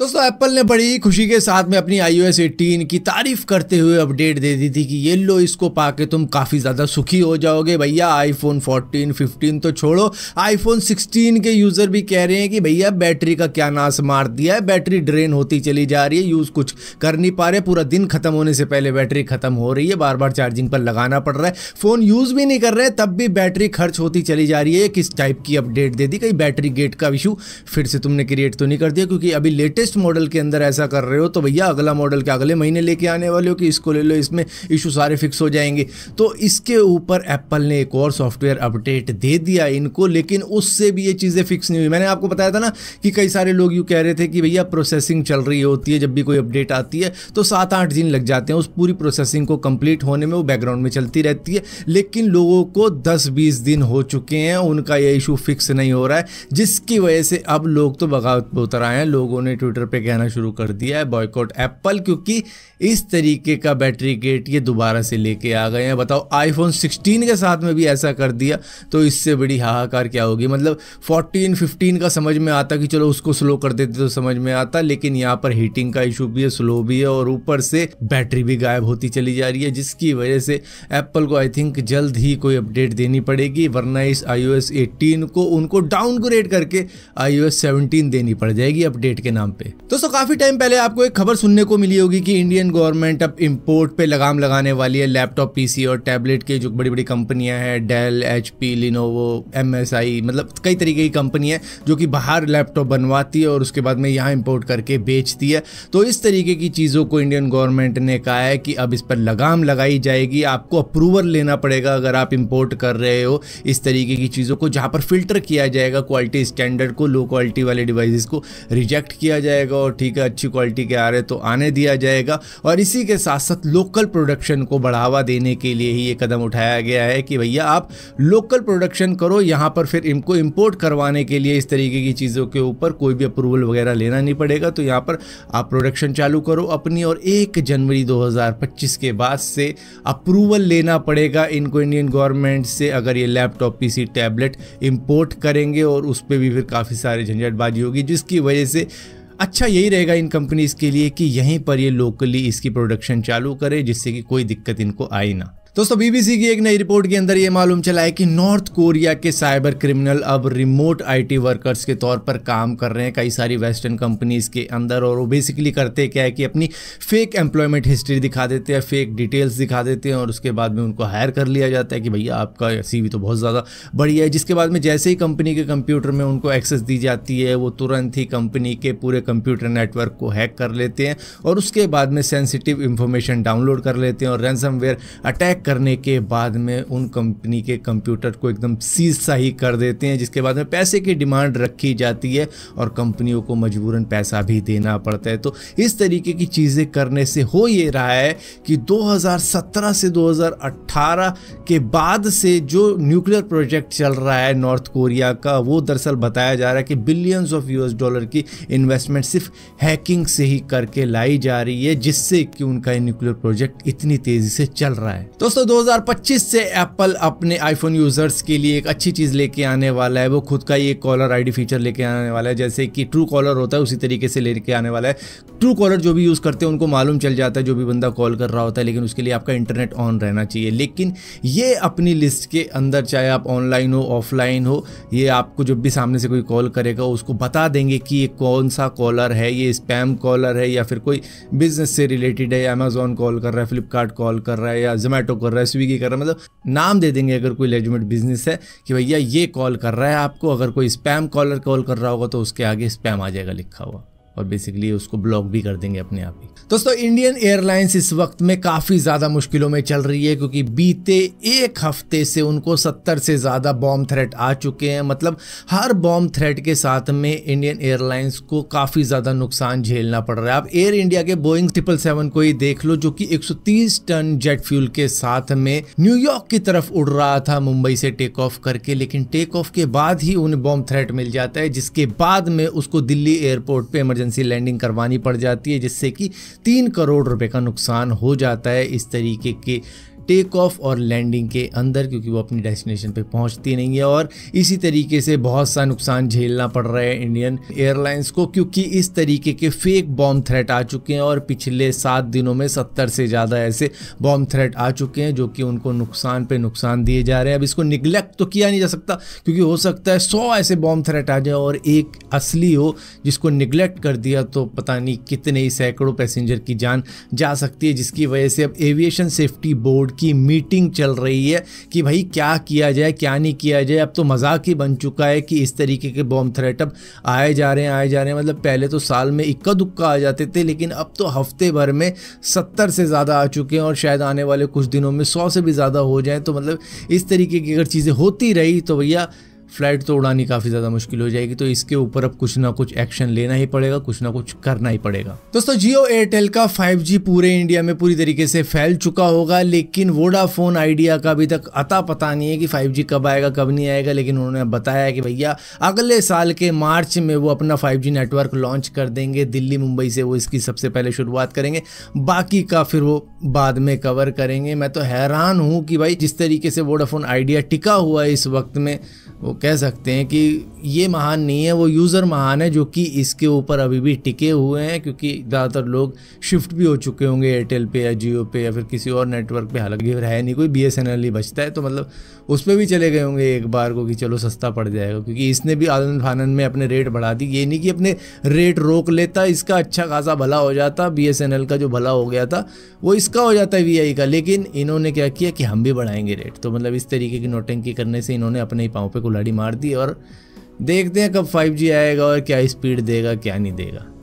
दोस्तों एप्पल ने बड़ी खुशी के साथ में अपनी आई ओ एस एटीन की तारीफ करते हुए अपडेट दे दी थी कि ये लो इसको पा के तुम काफ़ी ज़्यादा सुखी हो जाओगे भैया आईफोन 14, 15 तो छोड़ो आईफोन 16 के यूज़र भी कह रहे हैं कि भैया बैटरी का क्या नाश मार दिया है बैटरी ड्रेन होती चली जा रही है यूज़ कुछ कर नहीं पा रहे पूरा दिन ख़त्म होने से पहले बैटरी ख़त्म हो रही है बार बार चार्जिंग पर लगाना पड़ रहा है फ़ोन यूज़ भी नहीं कर रहे तब भी बैटरी खर्च होती चली जा रही है किस टाइप की अपडेट दे दी कहीं बैटरी गेट का इशू फिर से तुमने क्रिएट तो नहीं कर दिया क्योंकि अभी लेटेस्ट लेटेस्ट मॉडल के अंदर ऐसा कर रहे हो तो भैया अगला मॉडल क्या अगले महीने लेके आने वाले हो कि इसको ले लो इसमें इशू सारे फिक्स हो जाएंगे तो इसके ऊपर एप्पल ने एक और सॉफ्टवेयर अपडेट दे दिया इनको लेकिन उससे भी ये चीज़ें फिक्स नहीं हुई मैंने आपको बताया था ना कि कई सारे लोग यूँ कह रहे थे कि भैया प्रोसेसिंग चल रही होती है जब भी कोई अपडेट आती है तो सात आठ दिन लग जाते हैं उस पूरी प्रोसेसिंग को कंप्लीट होने में वो बैकग्राउंड में चलती रहती है लेकिन लोगों को दस बीस दिन हो चुके हैं उनका ये इशू फिक्स नहीं हो रहा है जिसकी वजह से अब लोग तो बगावत उतर आए हैं लोगों ने ट्विटर ट्विटर पे कहना शुरू कर दिया है बॉयकॉट एप्पल क्योंकि इस तरीके का बैटरी गेट ये दोबारा से लेके आ गए हैं बताओ आईफोन 16 के साथ में भी ऐसा कर दिया तो इससे बड़ी हाहाकार क्या होगी मतलब 14 15 का समझ में आता कि चलो उसको स्लो कर देते तो समझ में आता लेकिन यहाँ पर हीटिंग का इशू भी है स्लो भी है और ऊपर से बैटरी भी गायब होती चली जा रही है जिसकी वजह से एप्पल को आई थिंक जल्द ही कोई अपडेट देनी पड़ेगी वरना इस आई ओ को उनको डाउनग्रेड करके आई ओ देनी पड़ जाएगी अपडेट के नाम पर पे दोस्तों काफी टाइम पहले आपको एक खबर सुनने को मिली होगी कि इंडियन गवर्नमेंट अब इम्पोर्ट पे लगाम लगाने वाली है लैपटॉप पीसी और टैबलेट के जो बड़ी बड़ी कंपनियां हैं Dell H P Lenovo M मतलब कई तरीके की कंपनी है जो कि बाहर लैपटॉप बनवाती है और उसके बाद में यहाँ इम्पोर्ट करके बेचती है तो इस तरीके की चीज़ों को इंडियन गवर्नमेंट ने कहा है कि अब इस पर लगाम लगाई जाएगी आपको अप्रूवल लेना पड़ेगा अगर आप इम्पोर्ट कर रहे हो इस तरीके की चीज़ों को जहाँ पर फिल्टर किया जाएगा क्वालिटी स्टैंडर्ड को लो क्वालिटी वाले डिवाइसेस को रिजेक्ट किया जाएगा जाएगा और ठीक है अच्छी क्वालिटी के आ रहे तो आने दिया जाएगा और इसी के साथ साथ लोकल प्रोडक्शन को बढ़ावा देने के लिए ही ये कदम उठाया गया है कि भैया आप लोकल प्रोडक्शन करो यहाँ पर फिर इनको इम्पोर्ट करवाने के लिए इस तरीके की चीज़ों के ऊपर कोई भी अप्रूवल वगैरह लेना नहीं पड़ेगा तो यहाँ पर आप प्रोडक्शन चालू करो अपनी और एक जनवरी दो के बाद से अप्रूवल लेना पड़ेगा इनको इंडियन गवर्नमेंट से अगर ये लैपटॉप पीसी टैबलेट इम्पोर्ट करेंगे और उस पर भी फिर काफ़ी सारी झंझटबाजी होगी जिसकी वजह से अच्छा यही रहेगा इन कंपनीज के लिए कि यहीं पर ये लोकली इसकी प्रोडक्शन चालू करे जिससे कि कोई दिक्कत इनको आई ना दोस्तों बीबीसी की एक नई रिपोर्ट के अंदर ये मालूम चला है कि नॉर्थ कोरिया के साइबर क्रिमिनल अब रिमोट आईटी वर्कर्स के तौर पर काम कर रहे हैं कई सारी वेस्टर्न कंपनीज के अंदर और वो बेसिकली करते क्या है कि अपनी फेक एम्प्लॉयमेंट हिस्ट्री दिखा देते हैं फेक डिटेल्स दिखा देते हैं और उसके बाद में उनको हायर कर लिया जाता है कि भैया आपका सी तो बहुत ज़्यादा बढ़िया है जिसके बाद में जैसे ही कंपनी के कंप्यूटर में उनको एक्सेस दी जाती है वो तुरंत ही कंपनी के पूरे कंप्यूटर नेटवर्क को हैक कर लेते हैं और उसके बाद में सेंसिटिव इन्फॉर्मेशन डाउनलोड कर लेते हैं और रैनसम अटैक हैक करने के बाद में उन कंपनी के कंप्यूटर को एकदम सीज सा ही कर देते हैं जिसके बाद में पैसे की डिमांड रखी जाती है और कंपनियों को मजबूरन पैसा भी देना पड़ता है तो इस तरीके की चीज़ें करने से हो ये रहा है कि 2017 से 2018 के बाद से जो न्यूक्लियर प्रोजेक्ट चल रहा है नॉर्थ कोरिया का वो दरअसल बताया जा रहा है कि बिलियंस ऑफ यूएस डॉलर की इन्वेस्टमेंट सिर्फ हैकिंग से ही करके लाई जा रही है जिससे कि उनका ये न्यूक्लियर प्रोजेक्ट इतनी तेज़ी से चल रहा है तो दोस्तों 2025 से एप्पल अपने आईफोन यूजर्स के लिए एक अच्छी चीज़ लेके आने वाला है वो खुद का ही एक कॉलर आईडी फीचर लेके आने वाला है जैसे कि ट्रू कॉलर होता है उसी तरीके से लेके आने वाला है ट्रू कॉलर जो भी यूज़ करते हैं उनको मालूम चल जाता है जो भी बंदा कॉल कर रहा होता है लेकिन उसके लिए आपका इंटरनेट ऑन रहना चाहिए लेकिन ये अपनी लिस्ट के अंदर चाहे आप ऑनलाइन हो ऑफलाइन हो ये आपको जब भी सामने से कोई कॉल करेगा उसको बता देंगे कि ये कौन सा कॉलर है ये स्पैम कॉलर है या फिर कोई बिजनेस से रिलेटेड है अमेजोन कॉल कर रहा है फ्लिपकार्ट कॉल कर रहा है या जोमेटो कर रहा है स्विगी कर रहा है मतलब नाम दे देंगे अगर कोई लेजिमेट बिजनेस है कि भैया ये कॉल कर रहा है आपको अगर कोई स्पैम कॉलर कॉल कर रहा होगा तो उसके आगे स्पैम आ जाएगा लिखा हुआ और बेसिकली उसको ब्लॉक भी कर देंगे अपने आप ही दोस्तों इंडियन एयरलाइंस इस वक्त में काफ़ी ज़्यादा मुश्किलों में चल रही है क्योंकि बीते एक हफ्ते से उनको सत्तर से ज़्यादा बॉम्ब थ्रेट आ चुके हैं मतलब हर बॉम्ब थ्रेट के साथ में इंडियन एयरलाइंस को काफ़ी ज़्यादा नुकसान झेलना पड़ रहा है आप एयर इंडिया के बोइंग ट्रिपल सेवन को ही देख लो जो कि एक टन जेट फ्यूल के साथ में न्यूयॉर्क की तरफ उड़ रहा था मुंबई से टेक ऑफ करके लेकिन टेक ऑफ के बाद ही उन्हें बॉम्ब थ्रेट मिल जाता है जिसके बाद में उसको दिल्ली एयरपोर्ट पर इमरजेंसी इमरजेंसी लैंडिंग करवानी पड़ जाती है जिससे कि तीन करोड़ रुपए का नुकसान हो जाता है इस तरीके के टेक ऑफ और लैंडिंग के अंदर क्योंकि वो अपनी डेस्टिनेशन पे पहुंचती नहीं है और इसी तरीके से बहुत सा नुकसान झेलना पड़ रहा है इंडियन एयरलाइंस को क्योंकि इस तरीके के फेक बॉम्ब थ्रेट आ चुके हैं और पिछले सात दिनों में सत्तर से ज़्यादा ऐसे बॉम्ब थ्रेट आ चुके हैं जो कि उनको नुकसान पे नुकसान दिए जा रहे हैं अब इसको निगलेक्ट तो किया नहीं जा सकता क्योंकि हो सकता है सौ ऐसे बॉम्ब थ्रेट आ जाए और एक असली हो जिसको निगलेक्ट कर दिया तो पता नहीं कितने ही सैकड़ों पैसेंजर की जान जा सकती है जिसकी वजह से अब एविएशन सेफ्टी बोर्ड की मीटिंग चल रही है कि भाई क्या किया जाए क्या नहीं किया जाए अब तो मजाक ही बन चुका है कि इस तरीके के बॉम्ब थ्रेट अब आए जा रहे हैं आए जा रहे हैं मतलब पहले तो साल में इक्का दुक्का आ जाते थे लेकिन अब तो हफ्ते भर में सत्तर से ज़्यादा आ चुके हैं और शायद आने वाले कुछ दिनों में सौ से भी ज़्यादा हो जाए तो मतलब इस तरीके की अगर चीज़ें होती रही तो भैया फ्लाइट तो उड़ानी काफ़ी ज़्यादा मुश्किल हो जाएगी तो इसके ऊपर अब कुछ ना कुछ एक्शन लेना ही पड़ेगा कुछ ना कुछ करना ही पड़ेगा दोस्तों जियो एयरटेल का 5G पूरे इंडिया में पूरी तरीके से फैल चुका होगा लेकिन वोडाफोन आइडिया का अभी तक अता पता नहीं है कि 5G कब आएगा कब नहीं आएगा लेकिन उन्होंने बताया कि भैया अगले साल के मार्च में वो अपना फाइव नेटवर्क लॉन्च कर देंगे दिल्ली मुंबई से वो इसकी सबसे पहले शुरुआत करेंगे बाकी का फिर वो बाद में कवर करेंगे मैं तो हैरान हूँ कि भाई जिस तरीके से वोडाफोन आइडिया टिका हुआ है इस वक्त में वो कह सकते हैं कि ये महान नहीं है वो यूज़र महान है जो कि इसके ऊपर अभी भी टिके हुए हैं क्योंकि ज़्यादातर लोग शिफ्ट भी हो चुके होंगे एयरटेल पे या जियो पे या फिर किसी और नेटवर्क पे हालांकि है नहीं कोई बी एस ही बचता है तो मतलब उस पर भी चले गए होंगे एक बार को कि चलो सस्ता पड़ जाएगा क्योंकि इसने भी आनंद फानंद में अपने रेट बढ़ा दी ये नहीं कि अपने रेट रोक लेता इसका अच्छा खासा भला हो जाता बी का जो भला हो गया था वो इसका हो जाता है वी का लेकिन इन्होंने क्या किया कि हम भी बढ़ाएंगे रेट तो मतलब इस तरीके की नोटेंकी करने से इन्होंने अपने ही पाँव पर कुल्हाड़ी मार दी और देखते हैं कब 5G आएगा और क्या स्पीड देगा क्या नहीं देगा